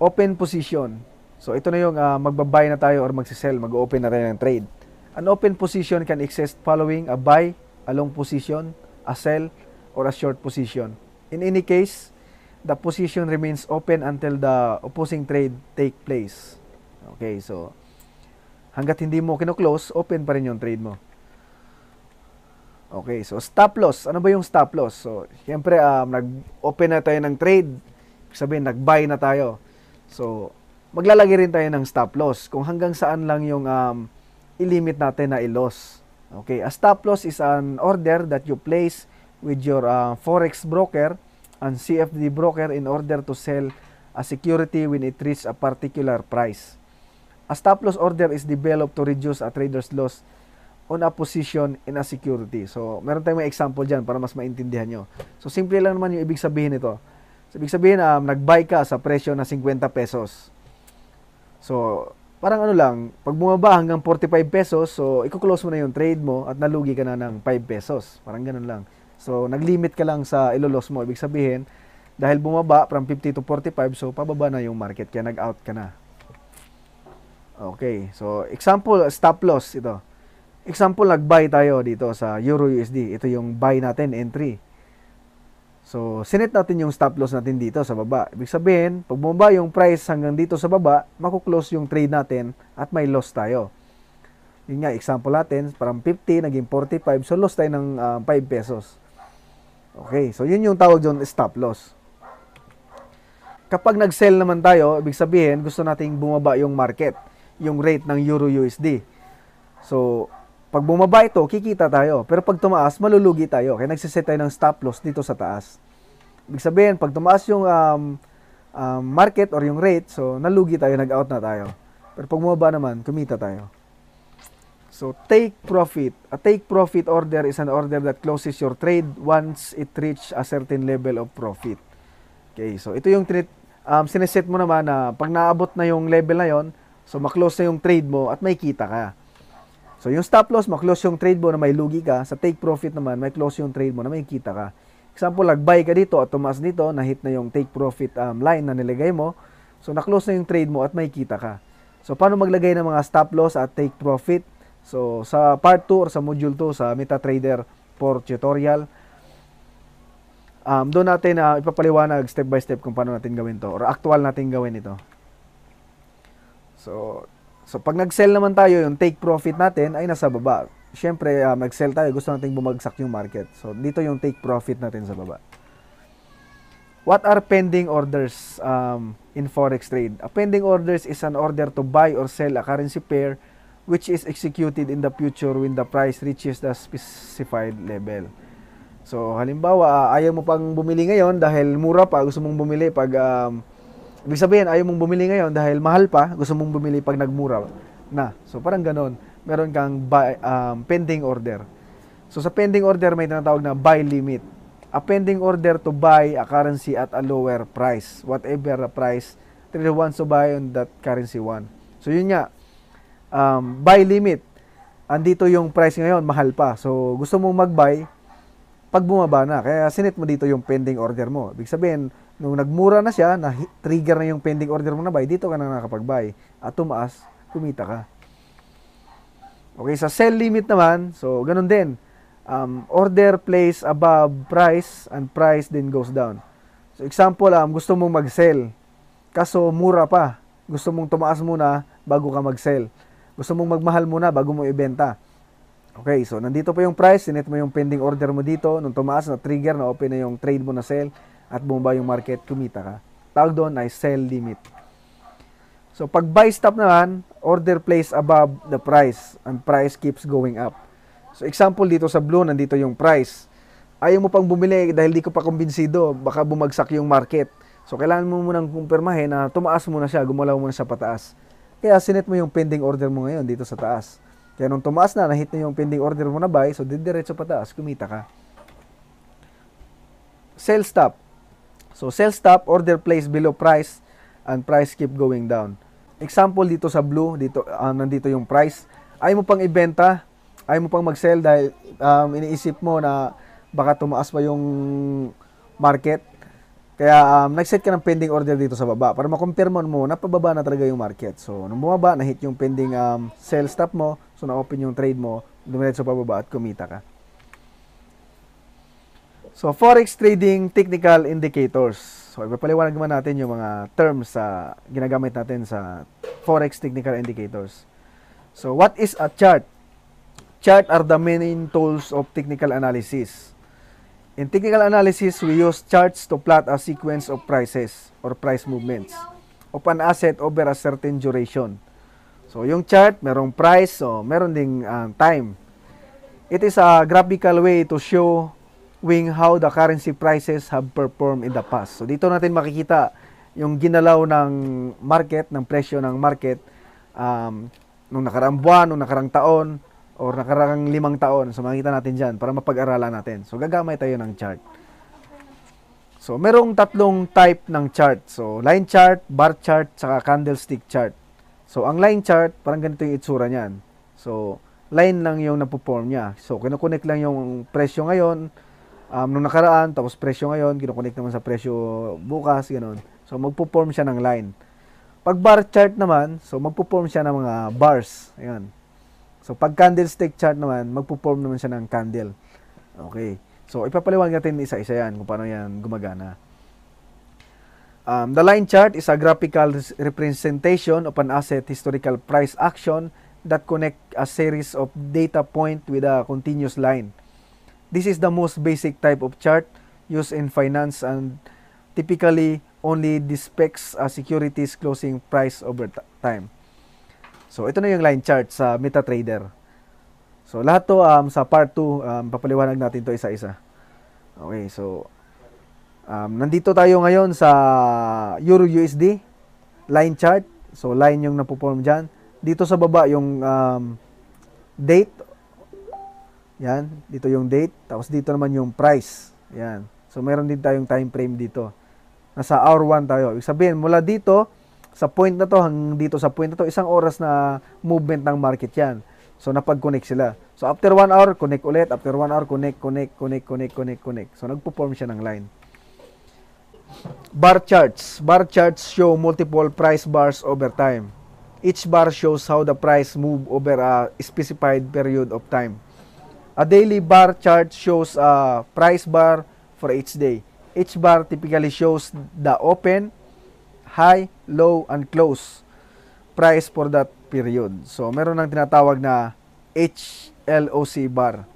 Open position. So ito na yung uh, magbabuy na tayo or magsisell, mag-open na tayo ng trade. An open position can exist following a buy, a long position, a sell, or a short position. In any case, the position remains open until the opposing trade take place. Okay, so hanggat hindi mo kino-close, open pa rin yung trade mo. Okay, so stop loss. Ano ba yung stop loss? So, syempre, um, nag-open na tayo ng trade. Sabihin, nag-buy na tayo. So, maglalagay rin tayo ng stop loss kung hanggang saan lang yung um, ilimit natin na i-loss. Okay, a stop loss is an order that you place with your uh, forex broker and CFD broker in order to sell a security when it reaches a particular price. A stop loss order is developed to reduce a trader's loss on a position in a security. So, meron tayong may example dyan para mas maintindihan nyo. So, simple lang naman yung ibig sabihin nito. So, ibig sabihin, um, nag-buy ka sa presyo na 50 pesos. So, parang ano lang, pag bumaba hanggang 45 pesos, so, i-close mo na yung trade mo at nalugi ka na ng 5 pesos. Parang ganun lang. So, naglimit ka lang sa ilolos mo. Ibig sabihin, dahil bumaba from 50 to 45, so pababa na yung market. Kaya nag-out ka na. Okay. So, example, stop loss ito. Example, nag-buy tayo dito sa EURUSD. Ito yung buy natin, entry. So, sinet natin yung stop loss natin dito sa baba. Ibig sabihin, pag bumaba yung price hanggang dito sa baba, makuklose yung trade natin at may loss tayo. Yun nga, example natin, parang 50, naging 45, so loss tayo ng uh, ah, 5 pesos. Okay, so yun yung tawag doon, stop loss. Kapag nag-sell naman tayo, ibig sabihin, gusto nating bumaba yung market, yung rate ng Euro USD. So, pag bumaba ito, kikita tayo. Pero pag tumaas, malulugi tayo. Kaya nagsiset tayo ng stop loss dito sa taas. Ibig sabihin, pag tumaas yung um, um, market or yung rate, so nalugi tayo, nag-out na tayo. Pero pag bumaba naman, kumita tayo. So take profit. A take profit order is an order that closes your trade once it reaches a certain level of profit. Okay, so ito yung trit um, sineset mo naman na pag naabot na yung level na yon, so maklose na yung trade mo at may kita ka. So yung stop loss, maklose yung trade mo na may lugi ka. Sa take profit naman, may close yung trade mo na may kita ka. Example, lag buy ka dito at tumaas dito, na-hit na yung take profit um, line na nilagay mo. So na-close na yung trade mo at may kita ka. So paano maglagay ng mga stop loss at take profit? So, sa part 2 or sa module 2 sa MetaTrader 4 tutorial, um, doon natin uh, ipapaliwanag step by step kung paano natin gawin to or actual natin gawin ito. So, so pag nag-sell naman tayo, yung take profit natin ay nasa baba. Siyempre, uh, mag-sell tayo, gusto nating bumagsak yung market. So, dito yung take profit natin sa baba. What are pending orders um, in forex trade? A pending orders is an order to buy or sell a currency pair which is executed in the future when the price reaches the specified level. So halimbawa, ayaw mo pang bumili ngayon dahil mura pa, gusto mong bumili pag um, ibig sabihin ayaw mong bumili ngayon dahil mahal pa, gusto mong bumili pag nagmura na. So parang ganon, meron kang buy, um, pending order. So sa pending order may tinatawag na buy limit. A pending order to buy a currency at a lower price, whatever the price, trader wants to buy on that currency one. So yun nga, um, buy limit. Andito yung price ngayon, mahal pa. So, gusto mong mag-buy, pag bumaba na. Kaya sinit mo dito yung pending order mo. Ibig sabihin, nung nagmura na siya, na trigger na yung pending order mo na buy, dito ka na nakapag buy At tumaas, kumita ka. Okay, sa sell limit naman, so ganun din. Um, order place above price and price then goes down. So example, um, gusto mong mag-sell, kaso mura pa. Gusto mong tumaas muna bago ka mag-sell gusto mong magmahal muna bago mo ibenta. Okay, so nandito pa yung price, sinet mo yung pending order mo dito, nung tumaas na trigger, na open na yung trade mo na sell, at bumaba yung market, kumita ka. Tawag doon ay sell limit. So pag buy stop naman, order place above the price, and price keeps going up. So example dito sa blue, nandito yung price. Ayaw mo pang bumili dahil di ko pa kumbinsido, baka bumagsak yung market. So kailangan mo munang kumpirmahin na tumaas muna siya, gumalaw muna sa pataas. Kaya sinet mo yung pending order mo ngayon dito sa taas. Kaya nung tumaas na, na-hit na yung pending order mo na buy, so didiretso pataas, kumita ka. Sell stop. So sell stop, order place below price, and price keep going down. Example dito sa blue, dito uh, nandito yung price. Ay mo pang ibenta, ay mo pang mag-sell dahil um, iniisip mo na baka tumaas pa yung market kaya um, nag-set ka ng pending order dito sa baba para makonfirm mo na pababa na talaga yung market. So, nung bumaba, na-hit yung pending um, sell stop mo, so na-open yung trade mo, dumiretso sa pababa at kumita ka. So, forex trading technical indicators. So, ipapaliwanag naman natin yung mga terms sa ginagamit natin sa forex technical indicators. So, what is a chart? Chart are the main tools of technical analysis. In technical analysis, we use charts to plot a sequence of prices or price movements of an asset over a certain duration. So, yung chart, merong price, so meron ding um, time. It is a graphical way to show wing how the currency prices have performed in the past. So, dito natin makikita yung ginalaw ng market, ng presyo ng market um, nung nakaraang buwan, nung nakaraang taon, or nakarang limang taon. So makikita natin dyan para mapag-aralan natin. So gagamay tayo ng chart. So merong tatlong type ng chart. So line chart, bar chart, saka candlestick chart. So ang line chart, parang ganito yung itsura niyan. So line lang yung napoform niya. So kinoconnect lang yung presyo ngayon um, nung nakaraan, tapos presyo ngayon, kinoconnect naman sa presyo bukas, ganun. So magpo-form siya ng line. Pag bar chart naman, so magpo-form siya ng mga bars. Ayan. So pag candlestick chart naman, magpo-form naman siya ng candle. Okay. So ipapaliwanag natin isa-isa yan kung paano yan gumagana. Um, the line chart is a graphical representation of an asset historical price action that connect a series of data point with a continuous line. This is the most basic type of chart used in finance and typically only depicts a security's closing price over time. So, ito na yung line chart sa MetaTrader. So, lahat to um, sa part 2, um, papaliwanag natin to isa-isa. Okay, so, um, nandito tayo ngayon sa EURUSD line chart. So, line yung napoform dyan. Dito sa baba yung um, date. Yan, dito yung date. Tapos dito naman yung price. Yan. So, meron din tayong time frame dito. Nasa hour 1 tayo. Ibig sabihin, mula dito, sa point na to hang dito sa point na to, isang oras na movement ng market yan. So napag-connect sila. So after 1 hour, connect ulit. After 1 hour, connect, connect, connect, connect, connect, connect. So nagpo-form siya ng line. Bar charts. Bar charts show multiple price bars over time. Each bar shows how the price move over a specified period of time. A daily bar chart shows a price bar for each day. Each bar typically shows the open, high, low, and close price for that period. So, meron ng tinatawag na HLOC bar.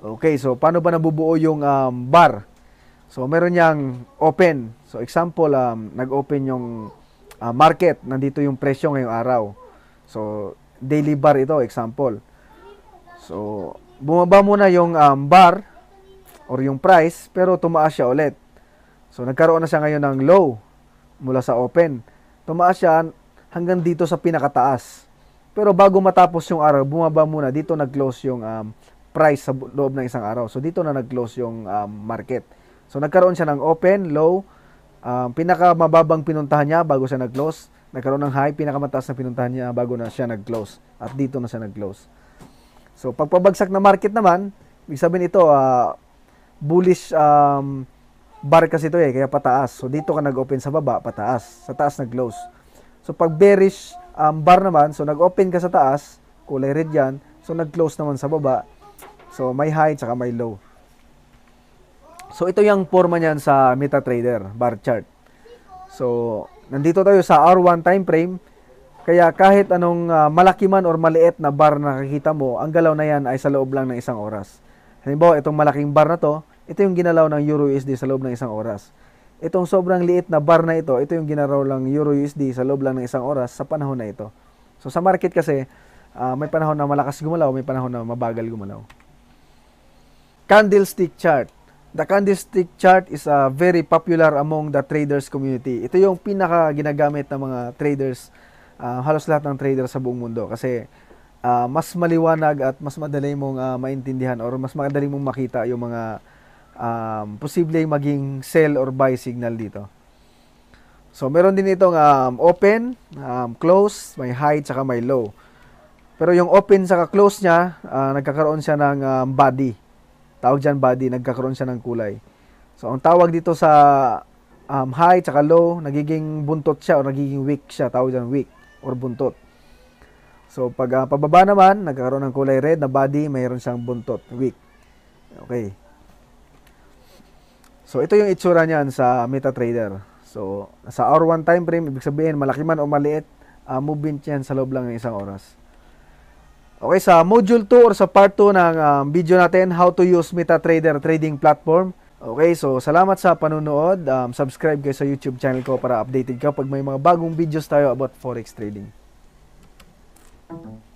Okay, so paano ba nabubuo yung um, bar? So, meron niyang open. So, example, um, nag-open yung uh, market. Nandito yung presyo ngayong araw. So, daily bar ito, example. So, bumaba muna yung um, bar or yung price, pero tumaas siya ulit. So, nagkaroon na siya ngayon ng low mula sa open. Tumaas siya hanggang dito sa pinakataas. Pero bago matapos yung araw, bumaba muna. Dito nag-close yung um, price sa loob ng isang araw. So dito na nag-close yung um, market. So nagkaroon siya ng open, low, um, pinakamababang pinuntahan niya bago siya nag-close. Nagkaroon ng high, pinakamataas na pinuntahan niya bago na siya nag-close. At dito na siya nag-close. So pagpabagsak na market naman, ibig sabihin ito, uh, bullish um, bar kasi ito eh, kaya pataas. So dito ka nag-open sa baba, pataas. Sa taas nag-close. So pag bearish um, bar naman, so nag-open ka sa taas, kulay red yan. So nag-close naman sa baba. So may high tsaka may low. So ito yung forma niyan sa MetaTrader bar chart. So nandito tayo sa R1 time frame. Kaya kahit anong uh, malaki man or maliit na bar na nakikita mo, ang galaw na yan ay sa loob lang ng isang oras. Halimbawa, itong malaking bar na to, ito yung ginalaw ng Euro USD sa loob ng isang oras. Itong sobrang liit na bar na ito, ito yung ginalaw lang Euro USD sa loob lang ng isang oras sa panahon na ito. So sa market kasi, uh, may panahon na malakas gumalaw, may panahon na mabagal gumalaw. Candlestick chart. The candlestick chart is a uh, very popular among the traders community. Ito yung pinaka ginagamit ng mga traders, uh, halos lahat ng traders sa buong mundo kasi uh, mas maliwanag at mas madali mong uh, maintindihan or mas madali mong makita yung mga um, posibleng maging sell or buy signal dito. So, meron din itong um, open, um, close, may high, tsaka may low. Pero yung open saka close niya, uh, nagkakaroon siya ng um, body. Tawag dyan body, nagkakaroon siya ng kulay. So, ang tawag dito sa um, high tsaka low, nagiging buntot siya o nagiging weak siya. Tawag dyan weak or buntot. So, pag uh, pababa naman, nagkakaroon ng kulay red na body, mayroon siyang buntot, weak. Okay. So ito yung itsura niyan sa MetaTrader. So sa hour 1 time frame, ibig sabihin malaki man o maliit, uh, movement yan sa loob lang ng isang oras. Okay, sa module 2 or sa part 2 ng um, video natin, how to use MetaTrader trading platform. Okay, so salamat sa panunood. Um, subscribe kayo sa YouTube channel ko para updated ka pag may mga bagong videos tayo about forex trading. Thank you.